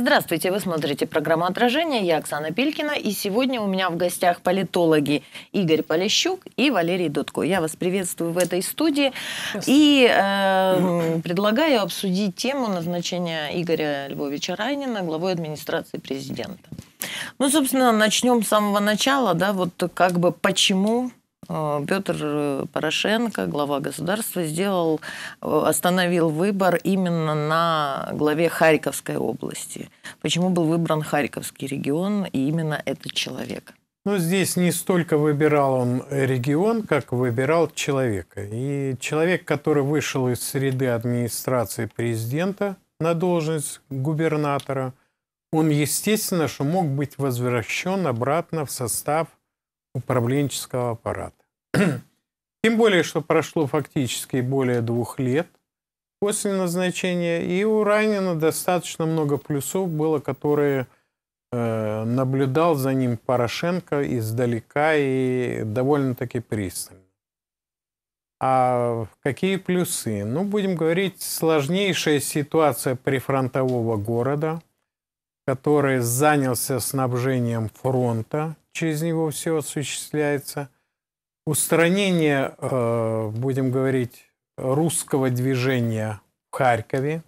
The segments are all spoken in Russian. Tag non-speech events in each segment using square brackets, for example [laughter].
Здравствуйте, вы смотрите программу «Отражение». Я Оксана Пилькина, и сегодня у меня в гостях политологи Игорь Полищук и Валерий Дудко. Я вас приветствую в этой студии и э, предлагаю обсудить тему назначения Игоря Львовича Райнина главой администрации президента. Ну, собственно, начнем с самого начала, да, вот как бы почему Э, Петр Порошенко, глава государства, сделал, э, остановил выбор именно на главе Харьковской области. Почему был выбран Харьковский регион и именно этот человек? Ну, здесь не столько выбирал он регион, как выбирал человека. И человек, который вышел из среды администрации президента на должность губернатора, он, естественно, что мог быть возвращен обратно в состав – управленческого аппарата. [clears throat] Тем более, что прошло фактически более двух лет после назначения, и у Ранина достаточно много плюсов было, которые э, наблюдал за ним Порошенко издалека и довольно-таки пристально. А какие плюсы? Ну, будем говорить, сложнейшая ситуация прифронтового города, который занялся снабжением фронта через него все осуществляется. Устранение, э, будем говорить, русского движения в Харькове,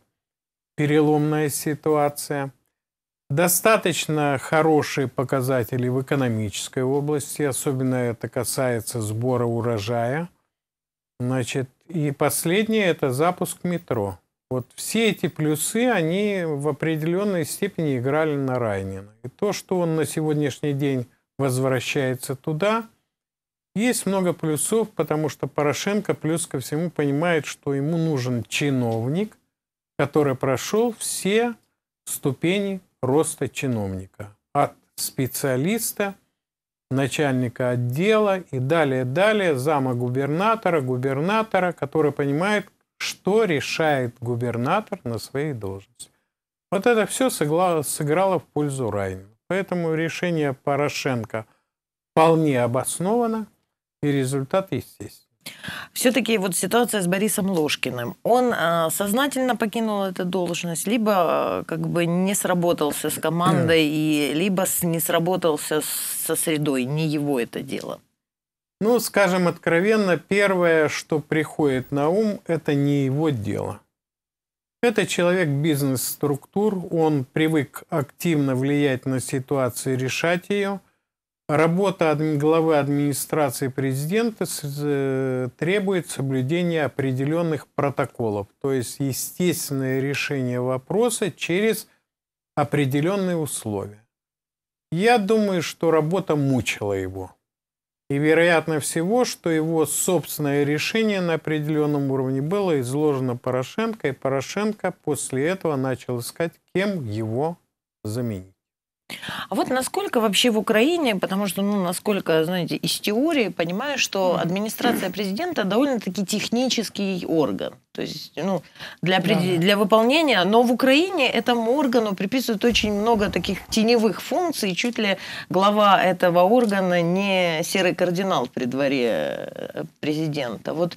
переломная ситуация. Достаточно хорошие показатели в экономической области, особенно это касается сбора урожая. Значит, и последнее – это запуск метро. Вот все эти плюсы, они в определенной степени играли на Райнина. И то, что он на сегодняшний день возвращается туда. Есть много плюсов, потому что Порошенко плюс ко всему понимает, что ему нужен чиновник, который прошел все ступени роста чиновника. От специалиста, начальника отдела и далее-далее зама губернатора, губернатора, который понимает, что решает губернатор на своей должности. Вот это все сыграло в пользу Райна. Поэтому решение Порошенко вполне обосновано и результат естественный. Все-таки вот ситуация с Борисом Ложкиным. Он э, сознательно покинул эту должность, либо э, как бы не сработался с командой, и либо не сработался со средой. Не его это дело. Ну, скажем откровенно, первое, что приходит на ум, это не его дело. Это человек бизнес-структур, он привык активно влиять на ситуацию, решать ее. Работа главы администрации президента э, требует соблюдения определенных протоколов, то есть естественное решение вопроса через определенные условия. Я думаю, что работа мучила его. И вероятно всего, что его собственное решение на определенном уровне было изложено Порошенко, и Порошенко после этого начал искать, кем его заменить. А вот насколько вообще в Украине, потому что, ну, насколько, знаете, из теории понимаю, что администрация президента довольно-таки технический орган. То есть, ну, для, пред... да. для выполнения. Но в Украине этому органу приписывают очень много таких теневых функций. Чуть ли глава этого органа не серый кардинал при дворе э, президента. Вот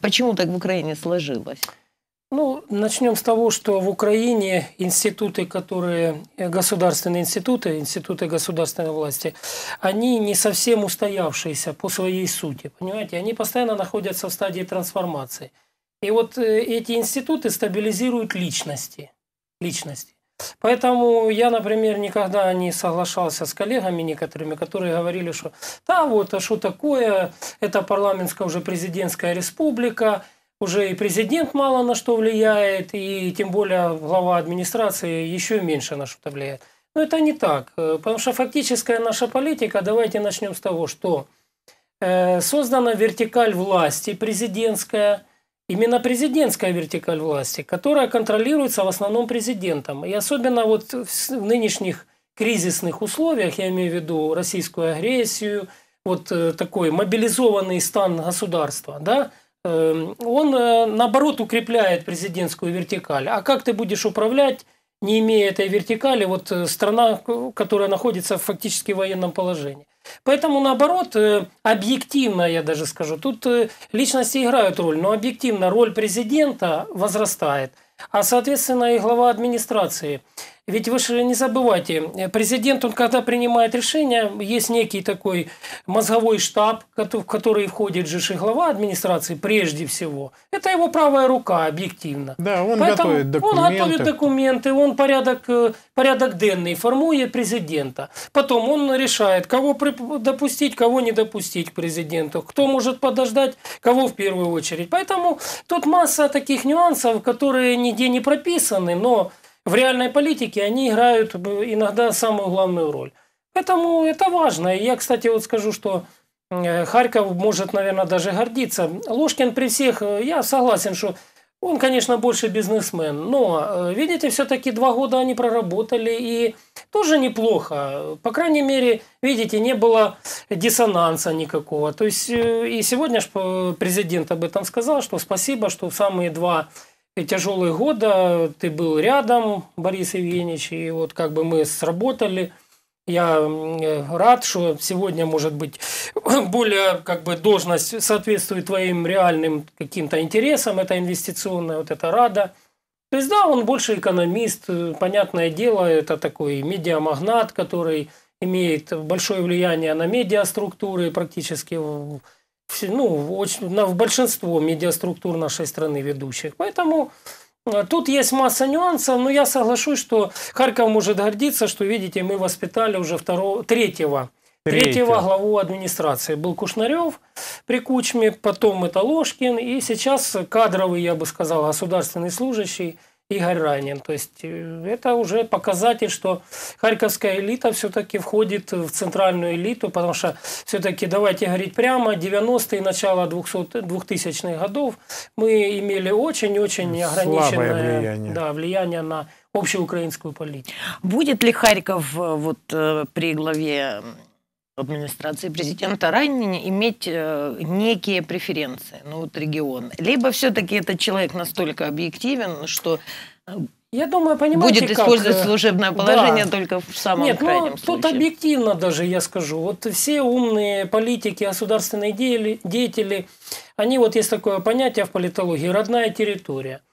почему так в Украине сложилось? Ну, начнем с того, что в Украине институты, которые э, государственные институты, институты государственной власти, они не совсем устоявшиеся по своей сути, понимаете? Они постоянно находятся в стадии трансформации. И вот э, эти институты стабилизируют личности. личности. Поэтому я, например, никогда не соглашался с коллегами некоторыми, которые говорили, что да, вот, а что такое, это парламентская уже президентская республика – уже и президент мало на что влияет, и тем более глава администрации еще меньше на что влияет. Но это не так, э, потому что фактическая наша политика, давайте начнем с того, что э, создана вертикаль власти президентская, именно президентская вертикаль власти, которая контролируется в основном президентом. И особенно вот в нынешних кризисных условиях, я имею в виду российскую агрессию, вот э, такой мобилизованный стан государства, да, Эм, он, э, наоборот, укрепляет президентскую вертикаль. А как ты будешь управлять, не имея этой вертикали, вот э, страна, которая находится в фактически военном положении? Поэтому, наоборот, э, объективно, я даже скажу, тут личности играют роль, но объективно роль президента возрастает, а, соответственно, и глава администрации. Ведь вы же не забывайте, э, президент, он когда принимает решение, есть некий такой мозговой штаб, в который входит же и глава администрации прежде всего. Это его правая рука, объективно. Да, он Поэтому готовит документы. Он готовит документы, он порядок, э, порядок денный формует президента. Потом он решает, кого допустить, кого не допустить к президенту, кто может подождать, кого в первую очередь. Поэтому тут масса таких нюансов, которые нигде не прописаны, но в реальной политике они играют иногда самую главную роль. Поэтому это важно. И я, кстати, вот скажу, что э, Харьков может, наверное, даже гордиться. Ложкин при всех, э, я согласен, что он, конечно, больше бизнесмен, но, э, видите, все-таки два года они проработали, и тоже неплохо. По крайней мере, видите, не было диссонанса никакого. То есть, и сегодня же президент об этом сказал, что спасибо, что самые два тяжелые годы ты был рядом, Борис Евгеньевич, и вот как бы мы сработали. Я э, рад, что сегодня, может быть, [coughs] более как бы должность соответствует твоим реальным каким-то интересам, это инвестиционная, вот это рада. То есть, да, он больше экономист, понятное дело, это такой медиамагнат, который имеет большое влияние на медиаструктуры практически ну, очень, на, в большинство медиаструктур нашей страны ведущих. Поэтому э, Тут есть масса нюансов, но я соглашусь, что Харьков может гордиться, что, видите, мы воспитали уже второго, третьего, третьего, третьего главу администрации. Был Кушнарев при Кучме, потом это Ложкин, и сейчас кадровый, я бы сказал, государственный служащий – Игорь Ранин. То есть э, это уже показатель, что харьковская элита все-таки входит в центральную элиту, потому что все-таки, давайте говорить прямо, 90-е, начало 2000-х годов мы имели очень-очень ограниченное влияние. Да, влияние на общеукраинскую политику. Будет ли Харьков э, вот, э, при главе администрации президента ранее иметь э, некие преференции, ну вот регион. Либо все-таки этот человек настолько объективен, что э, я думаю, понимаете, будет использовать как... Э, служебное положение да. только в самом Нет, ну, крайнем ну, случае. Тут объективно даже я скажу. Вот все умные политики, государственные деятели, они вот есть такое понятие в политологии – родная территория –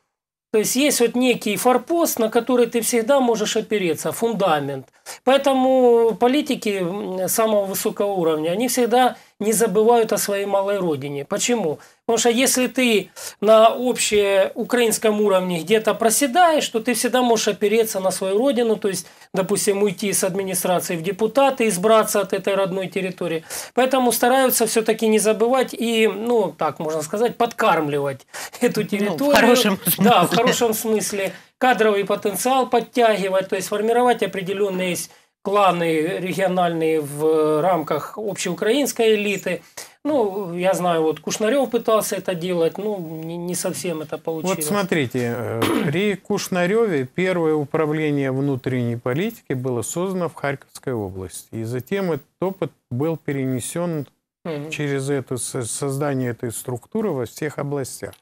то есть есть вот некий форпост, на который ты всегда можешь опереться, фундамент. Поэтому политики самого высокого уровня, они всегда не забывают о своей малой родине. Почему? Потому что если ты на украинском уровне где-то проседаешь, то ты всегда можешь опереться на свою родину, то есть, допустим, уйти с администрации в депутаты, избраться от этой родной территории. Поэтому стараются все-таки не забывать и, ну, так можно сказать, подкармливать эту территорию. Ну, в хорошем смысле. Да, в хорошем смысле. Кадровый потенциал подтягивать, то есть формировать определенные кланы региональные в рамках общеукраинской элиты. Ну, я знаю, вот Кушнарев пытался это делать, но ну, не совсем это получилось. Вот смотрите, э, при Кушнареве первое управление внутренней политики было создано в Харьковской области. И затем этот опыт был перенесен угу. через это, создание этой структуры во всех областях.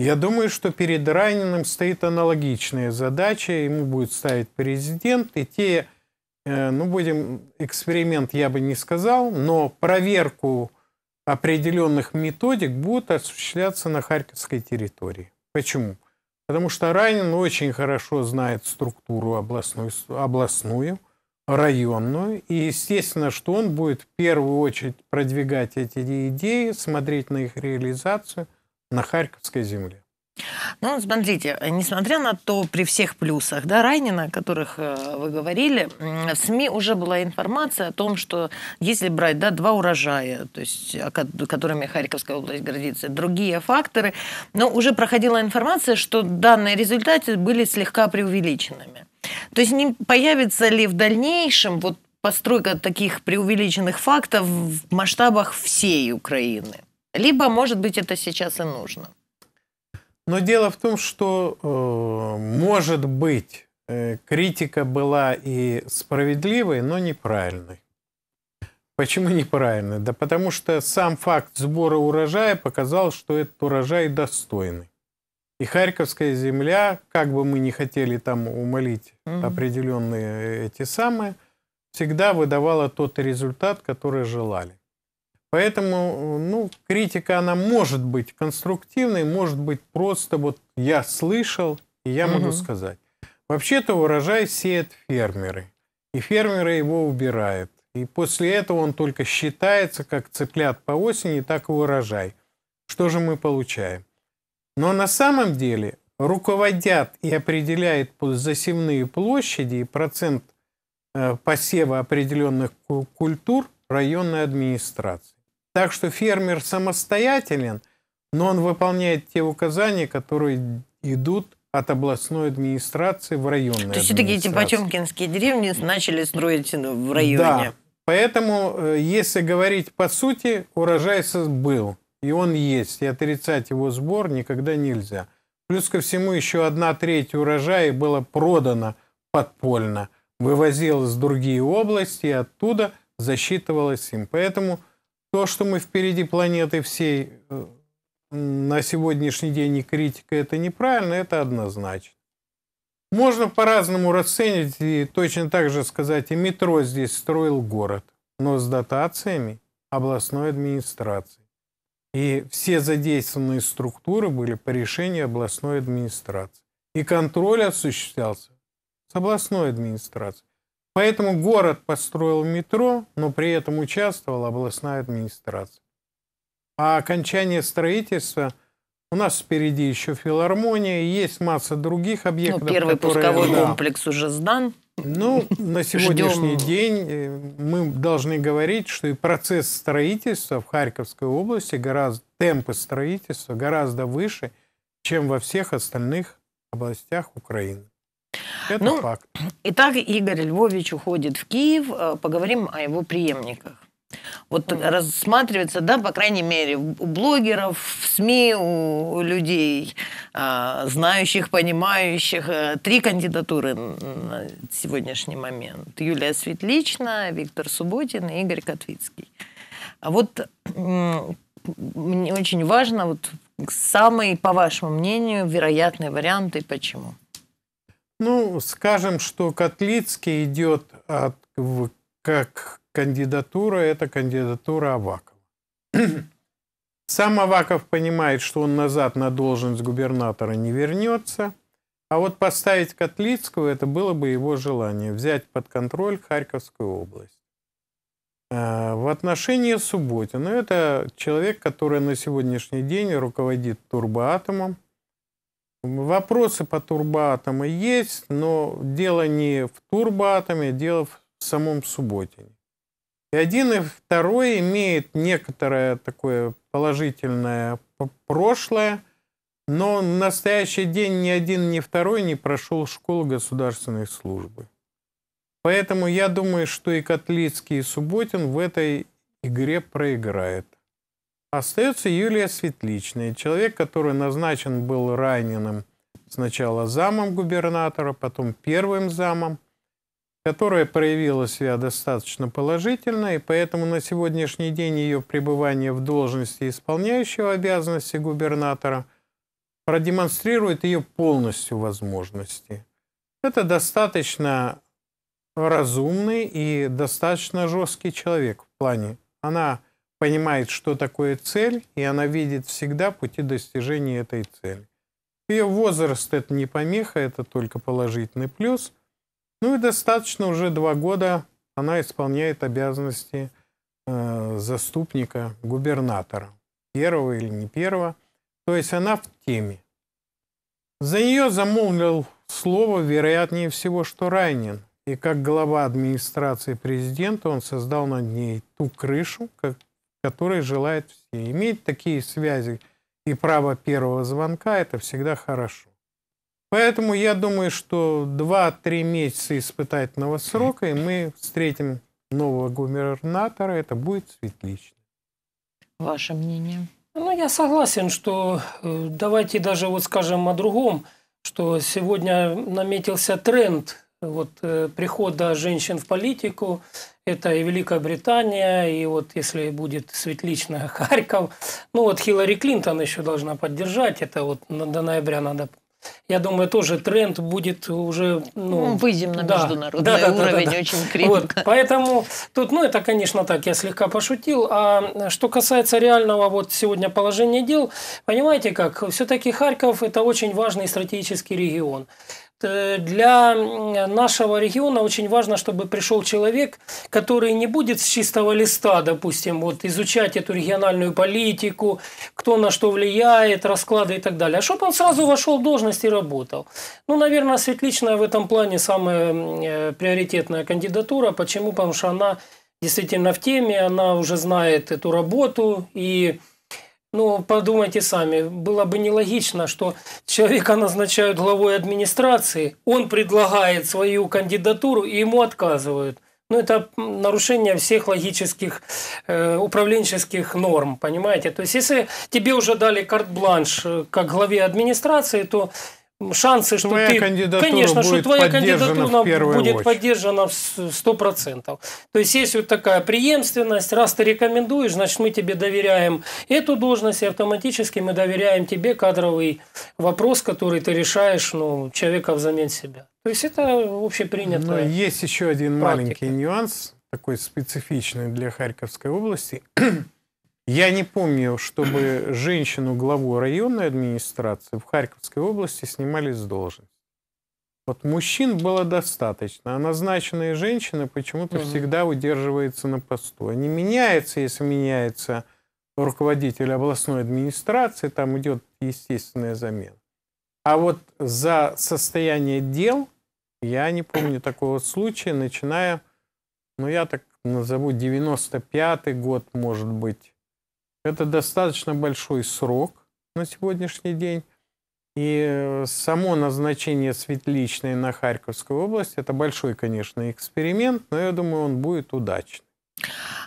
Я думаю, что перед Раненым стоит аналогичная задача. Ему будет ставить президент, и те Э, ну, будем, эксперимент я бы не сказал, но проверку определенных методик будет осуществляться на Харьковской территории. Почему? Потому что Ранин очень хорошо знает структуру областную, областную, районную, и естественно, что он будет в первую очередь продвигать эти идеи, смотреть на их реализацию на Харьковской земле. Ну, смотрите, несмотря на то, при всех плюсах да, Райнина, о которых э, вы говорили, в СМИ уже была информация о том, что если брать да, два урожая, то есть, которыми Харьковская область гордится, другие факторы, но уже проходила информация, что данные результаты были слегка преувеличенными. То есть не появится ли в дальнейшем вот постройка таких преувеличенных фактов в масштабах всей Украины? Либо, может быть, это сейчас и нужно? Но дело в том, что, э, может быть, э, критика была и справедливой, но неправильной. Почему неправильной? Да потому что сам факт сбора урожая показал, что этот урожай достойный. И Харьковская земля, как бы мы ни хотели там умолить угу. определенные э, эти самые, всегда выдавала тот результат, который желали. Поэтому, ну, критика, она может быть конструктивной, может быть просто вот я слышал, и я угу. могу сказать. Вообще-то урожай сеют фермеры, и фермеры его убирают. И после этого он только считается, как цыплят по осени, так и урожай. Что же мы получаем? Но на самом деле руководят и определяют засевные площади и процент э, посева определенных культур районной администрации. Так что фермер самостоятелен, но он выполняет те указания, которые идут от областной администрации в районе. То есть все-таки эти потемкинские деревни начали строить э, в районе. Да. Поэтому, э, если говорить по сути, урожай был, и он есть, и отрицать его сбор никогда нельзя. Плюс ко всему еще одна треть урожая была продана подпольно, вывозилась в другие области, и оттуда засчитывалась им. Поэтому то, что мы впереди планеты всей э, на сегодняшний день и критика, это неправильно, это однозначно. Можно по-разному расценить и точно так же сказать, и метро здесь строил город, но с дотациями областной администрации. И все задействованные структуры были по решению областной администрации. И контроль осуществлялся с областной администрацией. Поэтому город построил метро, но при этом участвовала областная администрация. А окончание строительства у нас впереди еще филармония, есть масса других объектов. Ну, первый которые, пусковой да, комплекс уже сдан. Ну, на сегодняшний Ждем. день э, мы должны говорить, что и процесс строительства в Харьковской области, гораздо, темпы строительства гораздо выше, чем во всех остальных областях Украины. Это ну, факт. Итак, Игорь Львович уходит в Киев. Э, поговорим о его преемниках. Вот mm. рассматривается, да, по крайней мере, у блогеров, в СМИ, у людей, а, знающих, понимающих, э, три кандидатуры на сегодняшний момент. Юлия Светлична, Виктор Субботин и Игорь Котвицкий. А вот мне очень важно, вот самый, по вашему мнению, вероятный вариант и почему? Ну, скажем, что Котлицкий идет от, как кандидатура, это кандидатура Авакова. [clears throat] Сам Аваков понимает, что он назад на должность губернатора не вернется. А вот поставить Котлицкого, это было бы его желание, взять под контроль Харьковскую область. А, в отношении Субботина, это человек, который на сегодняшний день руководит Турбоатомом, Вопросы по турбоатому есть, но дело не в турбоатоме, дело в самом субботине. И один и второй имеет некоторое такое положительное прошлое, но на настоящий день ни один, ни второй не прошел школу государственной службы. Поэтому я думаю, что и Котлицкий, и Субботин в этой игре проиграет. Остается Юлия Светличная, человек, который назначен был раненым сначала замом губернатора, потом первым замом, которая проявила себя достаточно положительно, и поэтому на сегодняшний день ее пребывание в должности исполняющего обязанности губернатора продемонстрирует ее полностью возможности. Это достаточно разумный и достаточно жесткий человек в плане. Она понимает, что такое цель, и она видит всегда пути достижения этой цели. Ее возраст – это не помеха, это только положительный плюс. Ну и достаточно уже два года она исполняет обязанности э, заступника губернатора, первого или не первого. То есть она в теме. За нее замолвил слово, вероятнее всего, что Ранин. И как глава администрации президента он создал над ней ту крышу, как, которой желают все. Иметь такие связи и право первого звонка – это всегда хорошо. Поэтому я думаю, что 2-3 месяца испытательного срока, и мы встретим нового губернатора, это будет светлично. Ваше мнение? Ну, я согласен, что э, давайте даже вот скажем о другом, что сегодня наметился тренд – вот, э, прихода женщин в политику. Это и Великая Британия, и вот если будет светличная [laughs] Харьков. Ну вот Хиллари Клинтон еще должна поддержать. Это вот до ноября надо я думаю, тоже тренд будет уже... Ну, ну выйдем на да, международный да, да, уровень да, да, да. очень крепко. Вот, поэтому тут, ну, это, конечно, так, я слегка пошутил. А что касается реального вот сегодня положения дел, понимаете как, все-таки Харьков – это очень важный стратегический регион. Э, для нашего региона очень важно, чтобы пришел человек, который не будет с чистого листа, допустим, вот изучать эту региональную политику, кто на что влияет, расклады и так далее, а чтобы он сразу вошел в должность и работал. Ну, наверное, Светличная в этом плане самая э, приоритетная кандидатура. Почему? Потому что она действительно в теме, она уже знает эту работу и ну, подумайте сами, было бы нелогично, что человека назначают главой администрации, он предлагает свою кандидатуру и ему отказывают. Ну, это нарушение всех логических э, управленческих норм, понимаете? То есть, если тебе уже дали карт-бланш э, как главе администрации, то шансы, что твоя ты, кандидатура конечно, будет что твоя кандидатура будет поддержана в 100%. То есть есть вот такая преемственность, раз ты рекомендуешь, значит мы тебе доверяем эту должность, и автоматически мы доверяем тебе кадровый вопрос, который ты решаешь, ну, человека взамен себя. То есть это общепринятое. Но есть еще один практика. маленький нюанс, такой специфичный для Харьковской области – я не помню, чтобы женщину главу районной администрации в Харьковской области снимали с должности. Вот мужчин было достаточно, а назначенные женщины почему-то угу. всегда удерживается на посту. Они меняются, если меняется руководитель областной администрации, там идет естественная замена. А вот за состояние дел я не помню такого случая, начиная, ну я так назову, 95-й год, может быть, это достаточно большой срок на сегодняшний день. И э, само назначение Светличной на Харьковской области это большой, конечно, эксперимент, но я думаю, он будет удачным.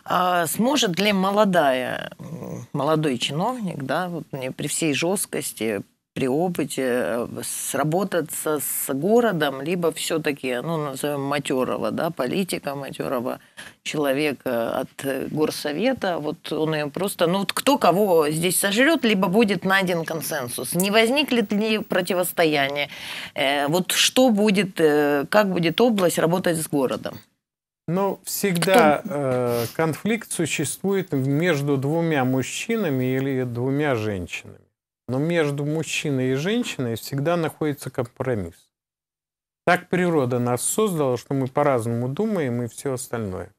А сможет ли молодая, молодой чиновник, да, вот при всей жесткости, при опыте э, сработаться с городом, либо все-таки, ну, назовем матерого, да, политика матерого человека от э, горсовета, вот он им просто, ну, вот кто кого здесь сожрет, либо будет найден консенсус. Не возникнет ли противостояние? Э, вот что будет, как будет область работать с городом? но ну, всегда э, конфликт существует между двумя мужчинами или двумя женщинами. Но между мужчиной и женщиной всегда находится компромисс. Так природа нас создала, что мы по-разному думаем и все остальное.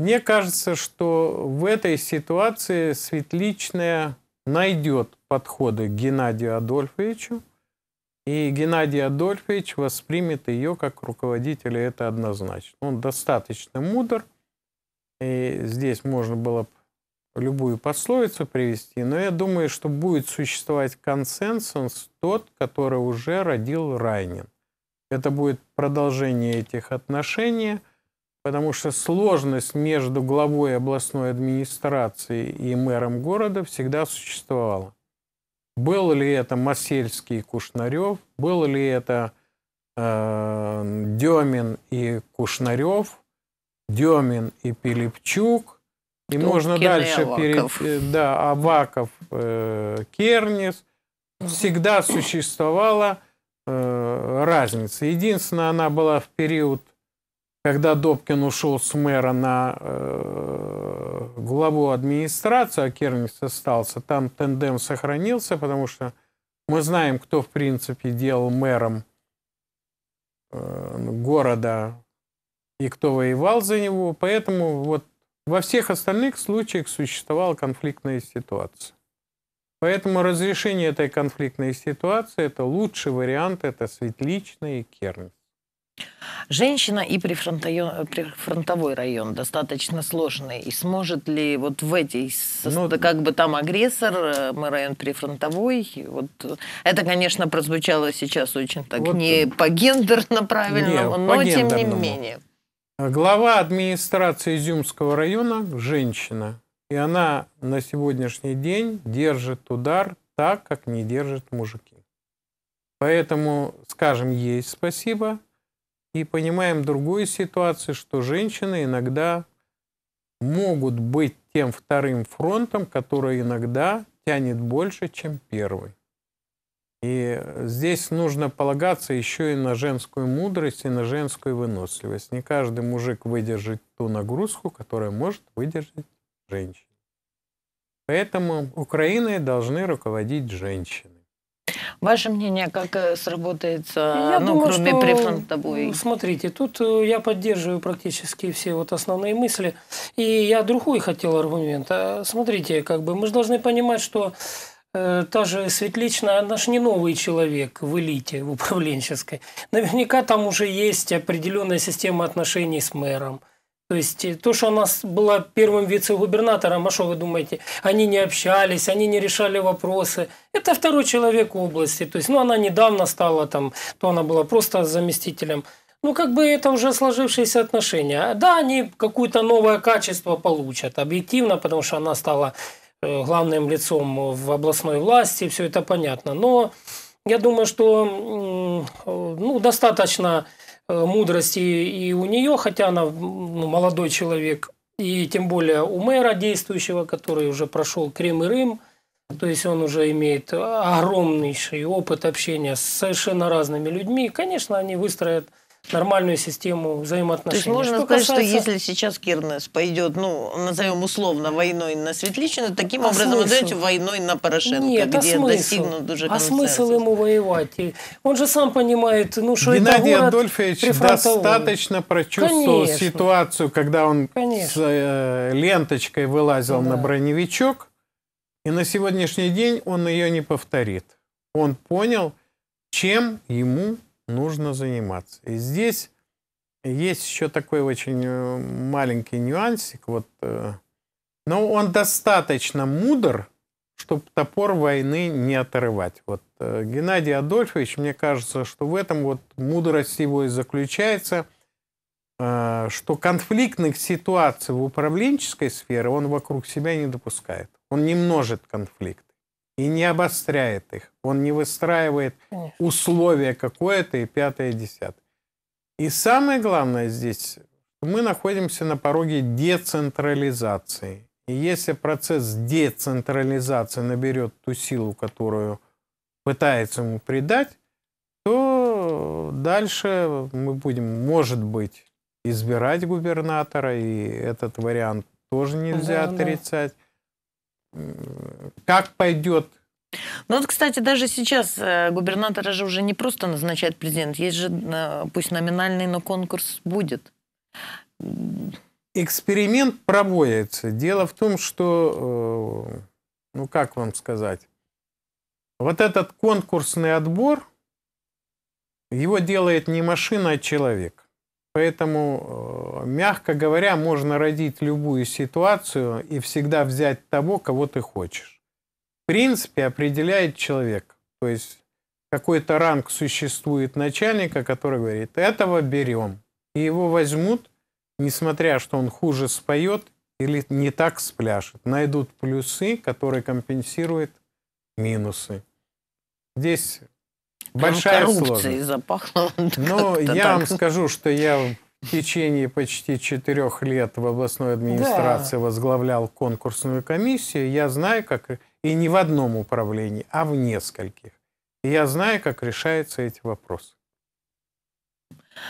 Мне кажется, что в этой ситуации Светличная найдет подходы к Геннадию Адольфовичу, и Геннадий Адольфович воспримет ее как руководителя, это однозначно. Он достаточно мудр, и здесь можно было любую пословицу привести, но я думаю, что будет существовать консенсус тот, который уже родил Райнин. Это будет продолжение этих отношений, потому что сложность между главой областной администрации и мэром города всегда существовала. Был ли это Масельский и Кушнарев, был ли это э, Демин и Кушнарев, Демин и Пилипчук, и можно дальше Аваков. перед... Э, да, Аваков, э, Кернис. Всегда существовала э, разница. Единственное, она была в период, когда Добкин ушел с мэра на э, главу администрации, а Кернис остался. Там тендем сохранился, потому что мы знаем, кто, в принципе, делал мэром э, города и кто воевал за него. Поэтому вот во всех остальных случаях существовала конфликтная ситуация. Поэтому разрешение этой конфликтной ситуации – это лучший вариант, это Светличная и Кернес. Женщина и прифронтовой, район достаточно сложный. И сможет ли вот в этой ну, как бы там агрессор, э, мы район прифронтовой, вот э, это, конечно, прозвучало сейчас очень так вот, не по гендерно правильному, не, но по тем не менее. Глава администрации Изюмского района – женщина. И она на сегодняшний день держит удар так, как не держат мужики. Поэтому скажем ей спасибо и понимаем другую ситуацию, что женщины иногда могут быть тем вторым фронтом, который иногда тянет больше, чем первый. И э, здесь нужно полагаться еще и на женскую мудрость, и на женскую выносливость. Не каждый мужик выдержит ту нагрузку, которая может выдержать женщина. Поэтому Украиной должны руководить женщины. Ваше мнение, как э, сработается, я ну, думаю, кроме что, прифронтовой? Смотрите, тут э, я поддерживаю практически все вот основные мысли. И я другой хотел аргумент. А, смотрите, как бы мы же должны понимать, что Э, та же Светличная, она же не новый человек в элите в управленческой. Наверняка там уже есть определенная система отношений с мэром. То есть э, то, что она была первым вице-губернатором, а что вы думаете, они не общались, они не решали вопросы. Это второй человек в области. То есть, ну, она недавно стала там, то она была просто заместителем. Ну, как бы это уже сложившиеся отношения. А да, они какое-то новое качество получат объективно, потому что она стала Э, главным лицом в областной власти, все это понятно. Но я думаю, что э, ну, достаточно э, мудрости и у нее, хотя она ну, молодой человек, и тем более у мэра действующего, который уже прошел Крем и Рим, то есть он уже имеет огромнейший опыт общения с совершенно разными людьми. Конечно, они выстроят нормальную систему взаимоотношений. То есть можно что сказать, касается... что если сейчас Кернес пойдет, ну, назовем условно, войной на Светличину, таким а образом смысл? идете войной на Порошенко, Нет, где а смысл? достигнут уже А смысл ему воевать? И он же сам понимает, ну, что Геннадий это город Адольфович достаточно прочувствовал Конечно. ситуацию, когда он Конечно. с э, ленточкой вылазил да. на броневичок, и на сегодняшний день он ее не повторит. Он понял, чем ему нужно заниматься. И здесь есть еще такой очень э, маленький нюансик, вот, э, но он достаточно мудр, чтобы топор войны не отрывать. Вот э, Геннадий Адольфович, мне кажется, что в этом вот мудрость его и заключается, что конфликтных ситуаций в управленческой сфере он вокруг себя не допускает. Он не множит конфликт и не обостряет их. Он не выстраивает Конечно. условия какое-то и пятое, и десятое. И самое главное здесь, мы находимся на пороге децентрализации. И если процесс децентрализации наберет ту силу, которую пытается ему придать, то дальше мы будем, может быть, избирать губернатора, и этот вариант тоже нельзя да, отрицать. Как пойдет ну вот, кстати, даже сейчас э, губернатора же уже не просто назначает президент, есть же, э, пусть номинальный, но конкурс будет. Эксперимент проводится. Дело в том, что, э, ну как вам сказать, вот этот конкурсный отбор, его делает не машина, а человек. Поэтому, э, мягко говоря, можно родить любую ситуацию и всегда взять того, кого ты хочешь. В принципе, определяет человек. То есть какой-то ранг существует начальника, который говорит, этого берем. И его возьмут, несмотря что он хуже споет или не так спляшет. Найдут плюсы, которые компенсируют минусы. Здесь большая коррупцией сложность. запахло. [laughs] Ну, я так. вам скажу, что я в течение почти четырех лет в областной администрации да. возглавлял конкурсную комиссию. Я знаю, как и не в одном управлении, а в нескольких. я знаю, как решаются эти вопросы.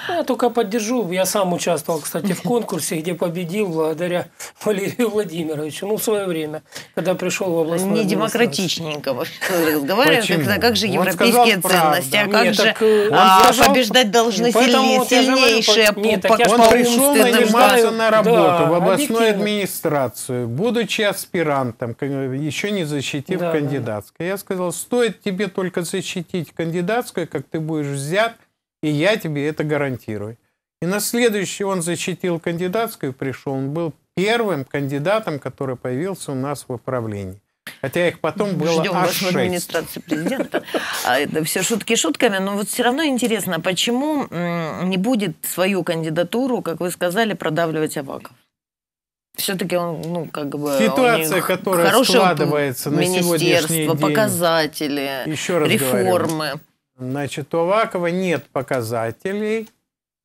Я только поддержу. Я сам участвовал, кстати, в конкурсе, где победил благодаря [laughs] Валерию Владимировичу. Ну, в свое время, когда пришел в областную Не демократичненько разговариваем. Тогда как же европейские ценности? А как Нет, же э, а, сказал, побеждать должны сильнейшие, вот сильнейшие говорю, Нет, по, по, Он пришел наниматься на работу да, в областную администрацию, будучи аспирантом, еще не защитив да, кандидатское. Да. Я сказал, стоит тебе только защитить кандидатское, как ты будешь взят – и я тебе это гарантирую. И на следующий он защитил кандидатскую, пришел, он был первым кандидатом, который появился у нас в управлении. Хотя их потом Ждем было Ждем аж вас 6. администрации президента. А это все шутки шутками, но вот все равно интересно, почему не будет свою кандидатуру, как вы сказали, продавливать Аваков? Все-таки он, ну, как бы... Ситуация, которая складывается на сегодняшний день. Министерство, показатели, еще раз реформы. Говорю, Значит, у Авакова нет показателей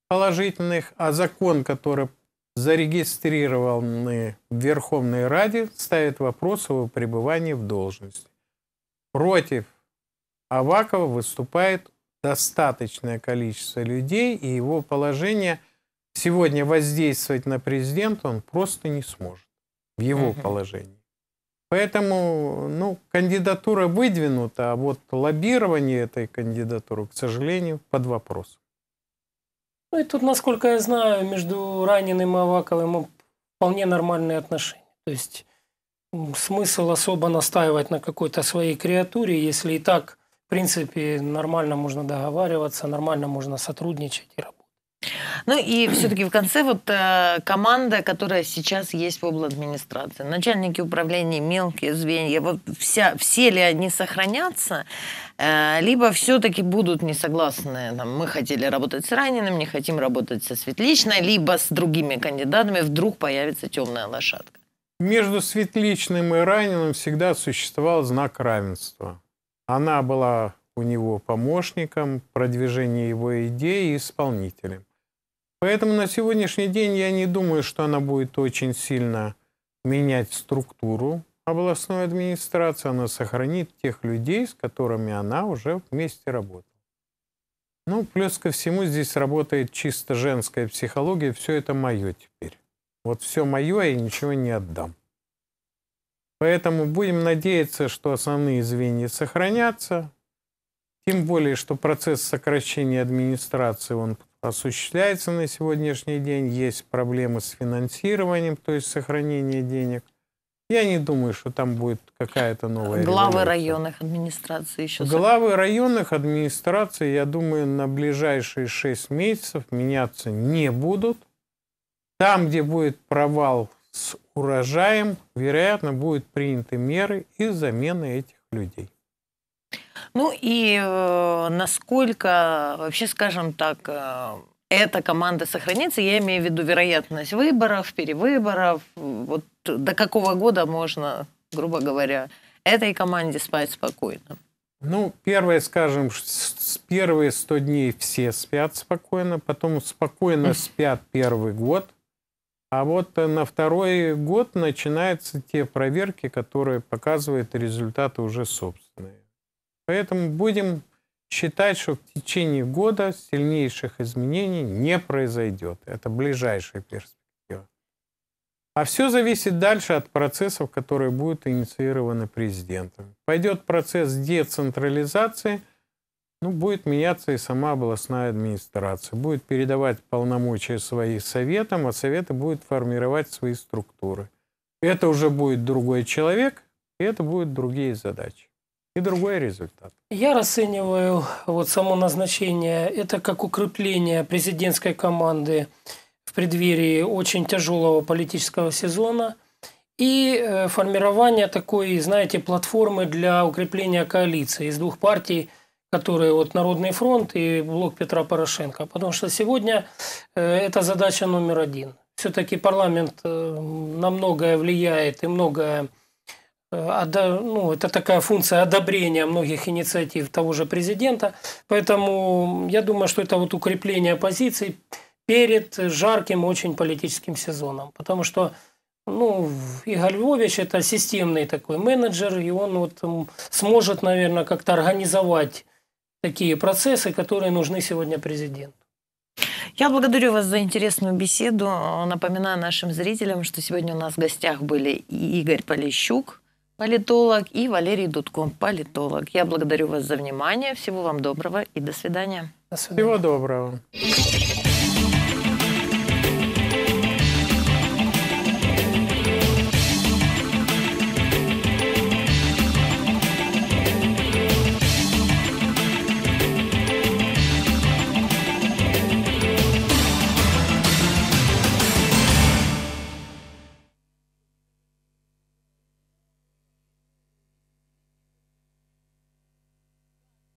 положительных, а закон, который зарегистрирован в Верховной Раде, ставит вопрос о его пребывании в должности. Против Авакова выступает достаточное количество людей, и его положение сегодня воздействовать на президента он просто не сможет в его положении. Поэтому ну, кандидатура выдвинута, а вот лоббирование этой кандидатуры, к сожалению, под вопрос. Ну и тут, насколько я знаю, между Раненым и Аваковым вполне нормальные отношения. То есть смысл особо настаивать на какой-то своей креатуре, если и так, в принципе, нормально можно договариваться, нормально можно сотрудничать и работать. Ну и все-таки в конце вот э, команда, которая сейчас есть в администрации, начальники управления, мелкие звенья, вот вся, все ли они сохранятся, э, либо все-таки будут несогласны, там, мы хотели работать с Раниным, не хотим работать со Светличной, либо с другими кандидатами вдруг появится темная лошадка. Между Светличным и Раниным всегда существовал знак равенства. Она была у него помощником, продвижение его идей и исполнителем. Поэтому на сегодняшний день я не думаю, что она будет очень сильно менять структуру областной администрации. Она сохранит тех людей, с которыми она уже вместе работала. Ну, плюс ко всему здесь работает чисто женская психология. Все это мое теперь. Вот все мое, а я ничего не отдам. Поэтому будем надеяться, что основные звенья сохранятся. Тем более, что процесс сокращения администрации, он осуществляется на сегодняшний день, есть проблемы с финансированием, то есть сохранение денег. Я не думаю, что там будет какая-то новая Главы революция. районных администраций еще... Главы районных администраций, я думаю, на ближайшие 6 месяцев меняться не будут. Там, где будет провал с урожаем, вероятно, будут приняты меры и замены этих людей. Ну и э, насколько, вообще, скажем так, э, эта команда сохранится, я имею в виду вероятность выборов, перевыборов, вот до какого года можно, грубо говоря, этой команде спать спокойно? Ну, первые, скажем, с первые 100 дней все спят спокойно, потом спокойно спят первый год, а вот э, на второй год начинаются те проверки, которые показывают результаты уже собственно. Поэтому будем считать, что в течение года сильнейших изменений не произойдет. Это ближайшая перспектива. А все зависит дальше от процессов, которые будут инициированы президентом. Пойдет процесс децентрализации, ну, будет меняться и сама областная администрация. Будет передавать полномочия свои советам, а советы будут формировать свои структуры. Это уже будет другой человек, и это будут другие задачи и другой результат. Я расцениваю вот само назначение это как укрепление президентской команды в преддверии очень тяжелого политического сезона и э, формирование такой, знаете, платформы для укрепления коалиции из двух партий, которые вот Народный фронт и блок Петра Порошенко. Потому что сегодня э, это задача номер один. Все-таки парламент э, на многое влияет и многое Э, ну, это такая функция одобрения многих инициатив того же президента. Поэтому я думаю, что это вот укрепление позиций перед жарким очень политическим сезоном. Потому что ну, Игорь Львович – это системный такой менеджер, и он вот сможет, наверное, как-то организовать такие процессы, которые нужны сегодня президенту. Я благодарю вас за интересную беседу. Напоминаю нашим зрителям, что сегодня у нас в гостях были Игорь Полищук, политолог, и Валерий Дудко, политолог. Я благодарю вас за внимание. Всего вам доброго и до свидания. До свидания. Всего доброго.